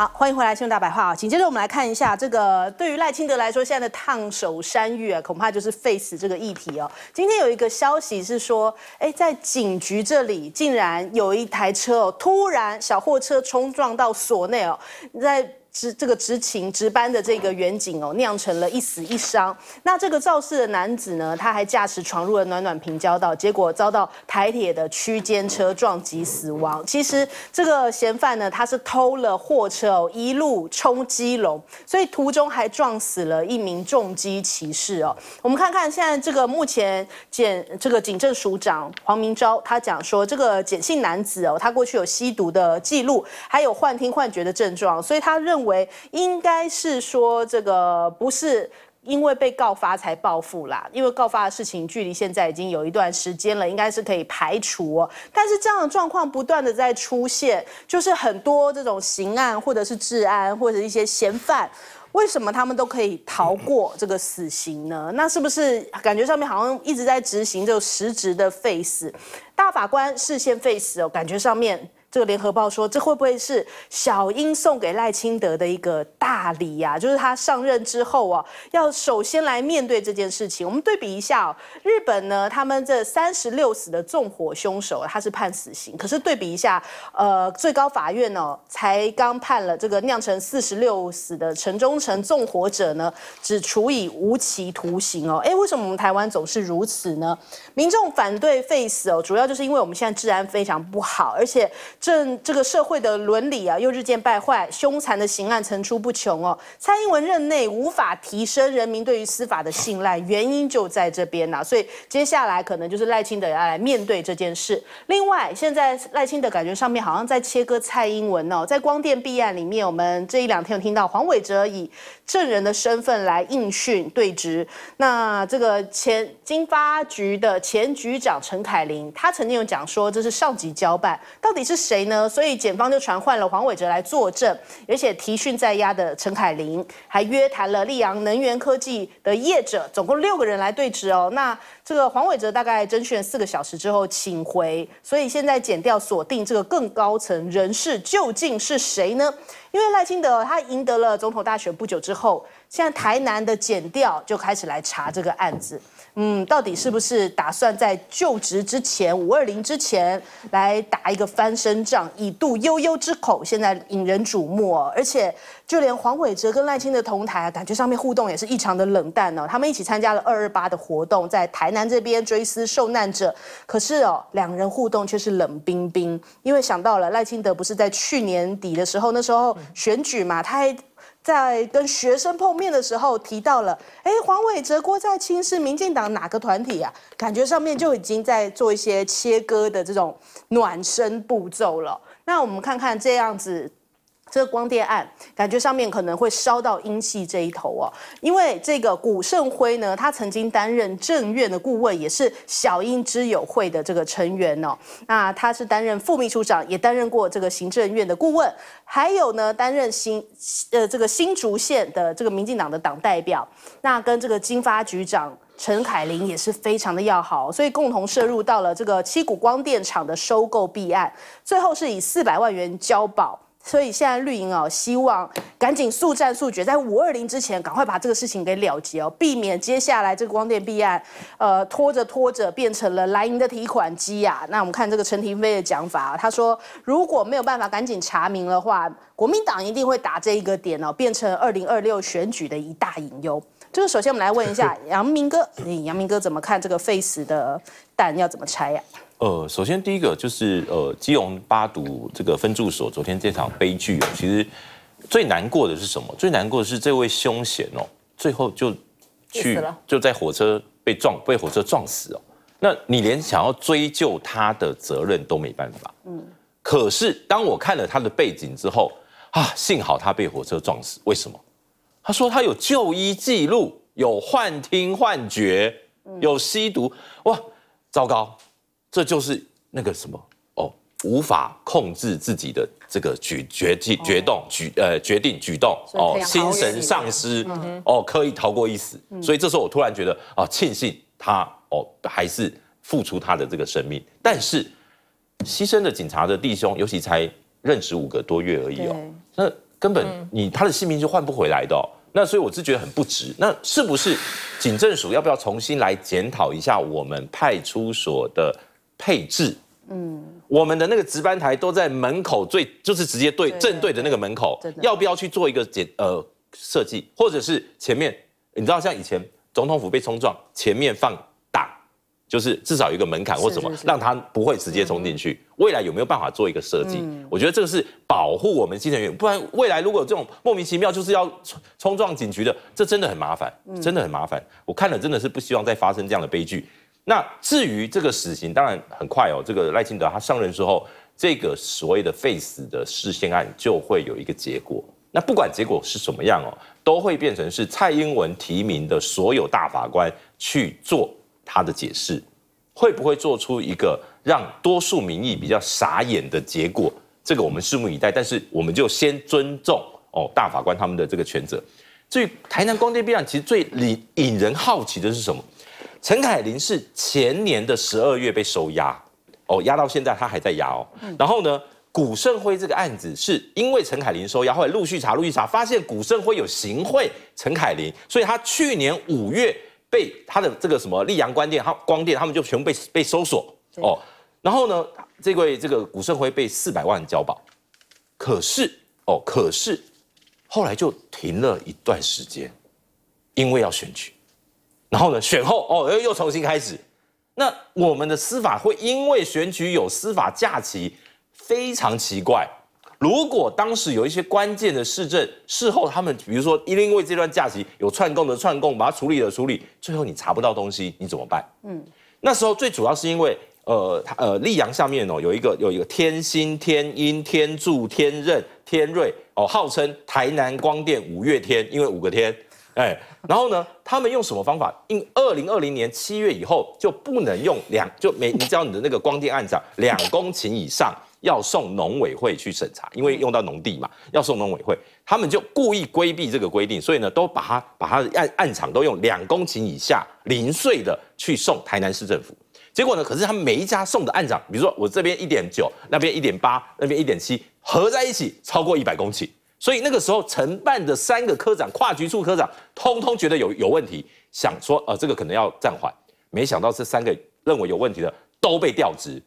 好，欢迎回来，新闻大白话啊！紧接着我们来看一下，这个对于赖清德来说，现在的烫手山芋啊，恐怕就是 Face 这个议题哦。今天有一个消息是说，哎，在警局这里竟然有一台车哦，突然小货车冲撞到所内哦，在。执这个执勤值班的这个远景哦，酿成了一死一伤。那这个肇事的男子呢，他还驾驶闯入了暖暖平交道，结果遭到台铁的区间车撞击死亡。其实这个嫌犯呢，他是偷了货车哦，一路冲基隆，所以途中还撞死了一名重机骑士哦。我们看看现在这个目前检这个警政署长黄明昭，他讲说这个简姓男子哦，他过去有吸毒的记录，还有幻听幻觉的症状，所以他认认为应该是说这个不是因为被告发才报复啦，因为告发的事情距离现在已经有一段时间了，应该是可以排除。但是这样的状况不断的在出现，就是很多这种刑案或者是治安或者一些嫌犯，为什么他们都可以逃过这个死刑呢？那是不是感觉上面好像一直在执行这个实质的废死大法官事先废死哦，感觉上面。这个联合报说，这会不会是小英送给赖清德的一个大礼呀？就是他上任之后啊，要首先来面对这件事情。我们对比一下哦，日本呢，他们这三十六死的纵火凶手他是判死刑，可是对比一下，呃，最高法院哦，才刚判了这个酿成四十六死的城中城纵火者呢，只处以无期徒刑哦。哎，为什么我们台湾总是如此呢？民众反对废死哦，主要就是因为我们现在治安非常不好，而且。政这个社会的伦理啊，又日渐败坏，凶残的刑案层出不穷哦。蔡英文任内无法提升人民对于司法的信赖，原因就在这边呐。所以接下来可能就是赖清德要来面对这件事。另外，现在赖清德感觉上面好像在切割蔡英文哦。在光电弊案里面，我们这一两天有听到黄伟哲以证人的身份来应讯对质。那这个前经发局的前局长陈凯琳，他曾经有讲说，这是上级交办，到底是谁？谁呢？所以检方就传唤了黄伟哲来作证，而且提讯在押的陈凯琳，还约谈了立阳能源科技的业者，总共六个人来对质哦。那这个黄伟哲大概侦讯四个小时之后，请回。所以现在检调锁定这个更高层人士究竟是谁呢？因为赖清德他赢得了总统大选不久之后，现在台南的检调就开始来查这个案子。嗯，到底是不是打算在就职之前五二零之前来打一个翻身仗，以度悠悠之口？现在引人瞩目，而且就连黄伟哲跟赖清德同台，感觉上面互动也是异常的冷淡哦。他们一起参加了二二八的活动，在台南这边追思受难者，可是哦，两人互动却是冷冰冰，因为想到了赖清德不是在去年底的时候，那时候选举嘛，他还。在跟学生碰面的时候提到了，哎，黄伟哲郭在清是民进党哪个团体啊？感觉上面就已经在做一些切割的这种暖身步骤了。那我们看看这样子。这个光电案，感觉上面可能会烧到英系这一头哦，因为这个古圣辉呢，他曾经担任政院的顾问，也是小英之友会的这个成员哦。那他是担任副秘书长，也担任过这个行政院的顾问，还有呢担任新呃这个新竹县的这个民进党的党代表。那跟这个金发局长陈凯琳也是非常的要好，所以共同涉入到了这个七股光电厂的收购弊案，最后是以四百万元交保。所以现在绿营哦，希望赶紧速战速决，在五二零之前赶快把这个事情给了结哦，避免接下来这个光电弊案，呃，拖着拖着变成了蓝营的提款机啊。那我们看这个陈廷飞的讲法啊，他说如果没有办法赶紧查明的话，国民党一定会打这一个点哦，变成二零二六选举的一大隐忧。这个首先我们来问一下杨明哥，你阳明哥怎么看这个费死的蛋要怎么拆呀？呃，首先第一个就是呃，基隆八堵这个分住所昨天这场悲剧哦，其实最难过的是什么？最难过的是这位凶险哦，最后就去就在火车被撞被火车撞死哦。那你连想要追究他的责任都没办法。嗯。可是当我看了他的背景之后啊，幸好他被火车撞死，为什么？他说他有就医记录，有幻听幻觉，有吸毒。哇，糟糕。这就是那个什么哦，无法控制自己的这个决决计、决动举呃决定、举动哦，心神丧失哦，可以逃过一死。所以这时候我突然觉得啊，庆幸他哦还是付出他的这个生命，但是牺牲的警察的弟兄，尤其才任职五个多月而已哦，那根本你他的性命是换不回来的哦。那所以我自觉得很不值。那是不是警政署要不要重新来检讨一下我们派出所的？配置，嗯，我们的那个值班台都在门口最，就是直接对正对着那个门口，要不要去做一个简呃设计，或者是前面，你知道像以前总统府被冲撞，前面放大，就是至少有一个门槛或什么，让他不会直接冲进去。未来有没有办法做一个设计？我觉得这个是保护我们基层员，不然未来如果有这种莫名其妙就是要冲冲撞警局的，这真的很麻烦，真的很麻烦。我看了真的是不希望再发生这样的悲剧。那至于这个死刑，当然很快哦。这个赖清德他上任之后，这个所谓的废死的事件案就会有一个结果。那不管结果是什么样哦，都会变成是蔡英文提名的所有大法官去做他的解释。会不会做出一个让多数民意比较傻眼的结果？这个我们拭目以待。但是我们就先尊重哦大法官他们的这个权责。至于台南光电弊案，其实最引引人好奇的是什么？陈凯琳是前年的十二月被收押，哦，押到现在他还在押哦。然后呢，古盛辉这个案子是因为陈凯琳收押，后来陆续查、陆续查，发现古盛辉有行贿陈凯琳，所以他去年五月被他的这个什么溧阳关店、他光店，他们就全部被被搜索哦。然后呢，这位这个古盛辉被四百万交保，可是哦，可是后来就停了一段时间，因为要选举。然后呢？选后哦，又又重新开始。那我们的司法会因为选举有司法假期，非常奇怪。如果当时有一些关键的市政事后，他们比如说因为这段假期有串供的串供，把它处理了处理，最后你查不到东西，你怎么办？嗯，那时候最主要是因为呃呃，溧阳下面哦有一个有一个天心、天阴、天柱、天任、天瑞哦，号称台南光电五月天，因为五个天。哎，然后呢？他们用什么方法？因二零二零年七月以后就不能用两，就每你知道你的那个光电暗场两公顷以上要送农委会去审查，因为用到农地嘛，要送农委会。他们就故意规避这个规定，所以呢，都把它把它案案场都用两公顷以下零碎的去送台南市政府。结果呢，可是他每一家送的暗场，比如说我这边一点九，那边一点八，那边一点七，合在一起超过一百公顷。所以那个时候承办的三个科长、跨局处科长，通通觉得有有问题，想说呃这个可能要暂缓。没想到这三个认为有问题的都被调职。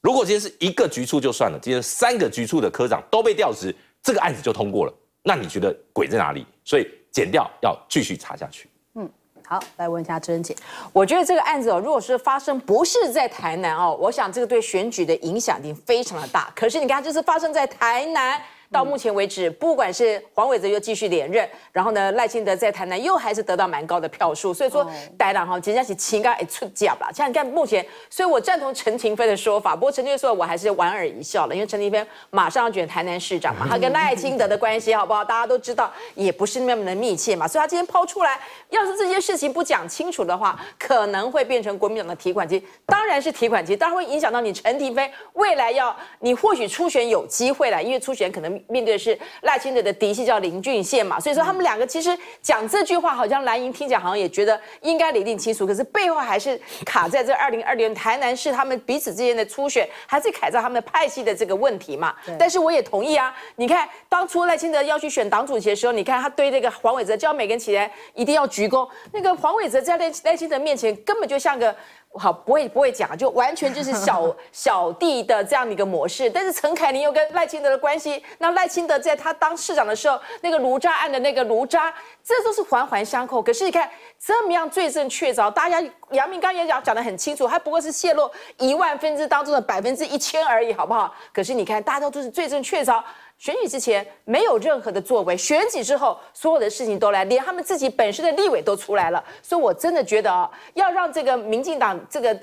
如果今天是一个局处就算了，今天三个局处的科长都被调职，这个案子就通过了。那你觉得鬼在哪里？所以减掉要继续查下去。嗯，好，来问一下珍姐，我觉得这个案子哦，如果是发生不是在台南哦，我想这个对选举的影响一定非常的大。可是你看，就是发生在台南。到目前为止，不管是黄伟哲又继续连任，然后呢，赖清德在台南又还是得到蛮高的票数，所以说，当然哈，蒋介石情感也出奖了。像你看目前，所以我赞同陈亭飞的说法，不过陈亭飞说，我还是莞尔一笑了，因为陈亭飞马上要选台南市长嘛，他跟赖清德的关系好不好？大家都知道，也不是那么的密切嘛，所以他今天抛出来，要是这些事情不讲清楚的话，可能会变成国民党的提款机，当然是提款机，当然会影响到你陈廷飞未来要你或许初选有机会啦，因为初选可能。面对的是赖清德的嫡系叫林俊宪嘛，所以说他们两个其实讲这句话，好像蓝营听来好像也觉得应该厘定清楚，可是背后还是卡在这二零二零台南市他们彼此之间的初选，还是卡在他们的派系的这个问题嘛。但是我也同意啊，你看当初赖清德要去选党主席的时候，你看他对这个黄伟哲叫每个人起来一定要鞠躬，那个黄伟哲在赖赖清德面前根本就像个。好，不会不会讲，就完全就是小 小弟的这样的一个模式。但是陈凯琳又跟赖清德的关系，那赖清德在他当市长的时候，那个卢渣案的那个卢渣，这都是环环相扣。可是你看，这么样罪证确凿，大家杨明刚也讲讲的很清楚，他不过是泄露一万分之当中的百分之一千而已，好不好？可是你看，大家都都是罪证确凿。选举之前没有任何的作为，选举之后所有的事情都来，连他们自己本身的立委都出来了，所以我真的觉得啊，要让这个民进党这个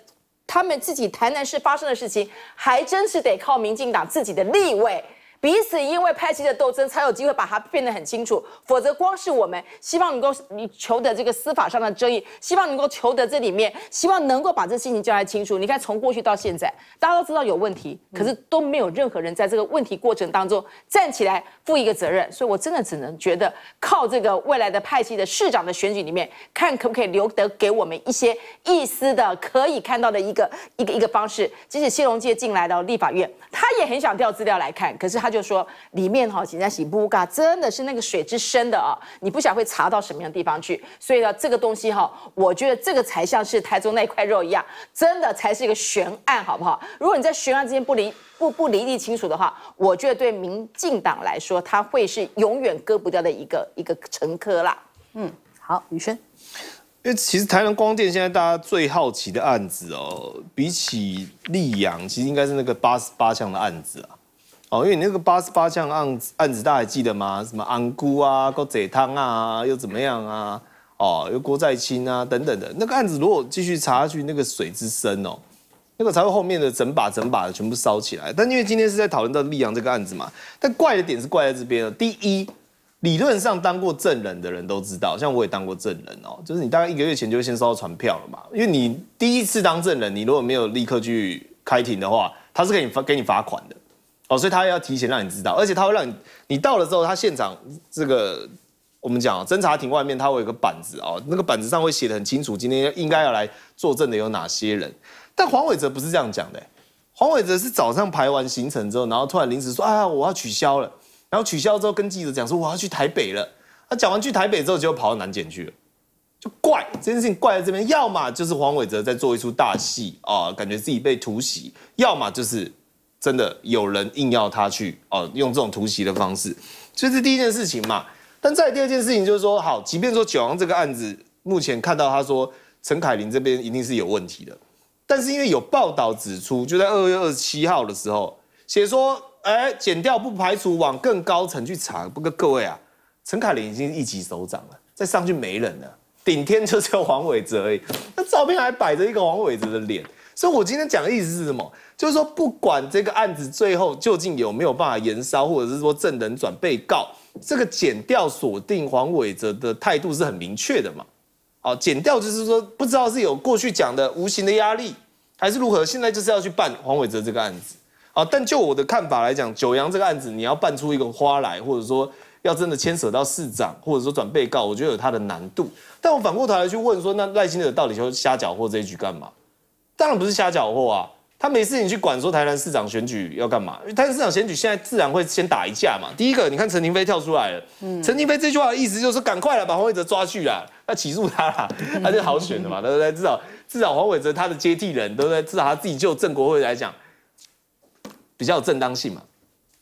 他们自己台南市发生的事情，还真是得靠民进党自己的立委。彼此因为派系的斗争，才有机会把它变得很清楚。否则，光是我们希望能够你求得这个司法上的争议，希望能够求得这里面，希望能够把这事情交代清楚。你看，从过去到现在，大家都知道有问题，可是都没有任何人在这个问题过程当中站起来负一个责任。所以我真的只能觉得，靠这个未来的派系的市长的选举里面，看可不可以留得给我们一些一丝的可以看到的一个一个一个方式。即使谢龙介进来到立法院，他也很想调资料来看，可是他。就说里面哈，警在洗布嘎，真的是那个水之深的啊！你不想会查到什么样的地方去？所以呢，这个东西哈，我觉得这个才像是台中那块肉一样，真的才是一个悬案，好不好？如果你在悬案之间不离不不地清楚的话，我觉得对民进党来说，它会是永远割不掉的一个一个乘客啦。嗯，好，宇轩，因为其实台南光电现在大家最好奇的案子哦，比起利阳，其实应该是那个八十八项的案子啊。哦，因为你那个八十八项案子案子，大家还记得吗？什么安姑啊、郭仔汤啊，又怎么样啊？哦，又郭在清啊，等等的。那个案子如果继续查下去，那个水之深哦，那个才会后面的整把整把的全部烧起来。但因为今天是在讨论到利阳这个案子嘛，但怪的点是怪在这边了。第一，理论上当过证人的人都知道，像我也当过证人哦，就是你大概一个月前就先收到传票了嘛。因为你第一次当证人，你如果没有立刻去开庭的话，他是可以罚给你罚款的。哦，所以他要提前让你知道，而且他会让你，你到了之后，他现场这个我们讲侦查庭外面他会有个板子啊，那个板子上会写的很清楚，今天应该要来作证的有哪些人。但黄伟哲不是这样讲的，黄伟哲是早上排完行程之后，然后突然临时说，啊，我要取消了，然后取消之后跟记者讲说我要去台北了，他讲完去台北之后就跑到南检去了，就怪这件事情怪在这边，要么就是黄伟哲在做一出大戏啊，感觉自己被突袭，要么就是。真的有人硬要他去哦，用这种突袭的方式，这是第一件事情嘛。但再第二件事情就是说，好，即便说九王这个案子，目前看到他说陈凯琳这边一定是有问题的，但是因为有报道指出，就在二月二十七号的时候写说，哎，剪掉不排除往更高层去查。不过各位啊，陈凯琳已经一级首长了，再上去没人了，顶天就是王伟哲而已。那照片还摆着一个王伟哲的脸。所以，我今天讲的意思是什么？就是说，不管这个案子最后究竟有没有办法延烧，或者是说证人转被告，这个减掉锁定黄伟哲的态度是很明确的嘛？哦，减掉就是说，不知道是有过去讲的无形的压力，还是如何？现在就是要去办黄伟哲这个案子啊。但就我的看法来讲，九阳这个案子，你要办出一个花来，或者说要真的牵扯到市长，或者说转被告，我觉得有它的难度。但我反过头来去问说，那赖清德到底就瞎搅和这一局干嘛？当然不是瞎搅和啊！他没事你去管说台南市长选举要干嘛？台南市长选举现在自然会先打一架嘛。第一个，你看陈廷飞跳出来了。陈廷飞这句话的意思就是赶快来把黄伟哲抓去啊，要起诉他啦，他就好选的嘛。对不对？至少至少黄伟哲他的接替人不对，至少他自己就郑国会来讲比较有正当性嘛。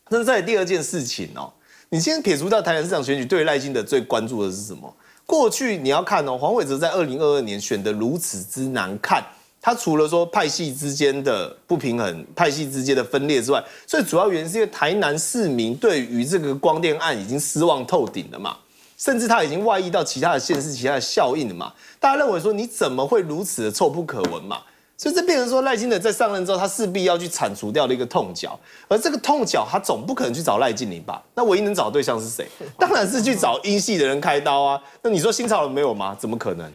那在第二件事情哦，你先撇除掉台南市长选举，对赖清德最关注的是什么？过去你要看哦，黄伟哲在二零二二年选的如此之难看。他除了说派系之间的不平衡、派系之间的分裂之外，最主要原因是因为台南市民对于这个光电案已经失望透顶了嘛，甚至他已经外溢到其他的县市、其他的效应了嘛。大家认为说你怎么会如此的臭不可闻嘛？所以这变成说赖清德在上任之后，他势必要去铲除掉的一个痛脚，而这个痛脚他总不可能去找赖静宁吧？那唯一能找对象是谁？当然是去找英系的人开刀啊。那你说新潮流没有吗？怎么可能？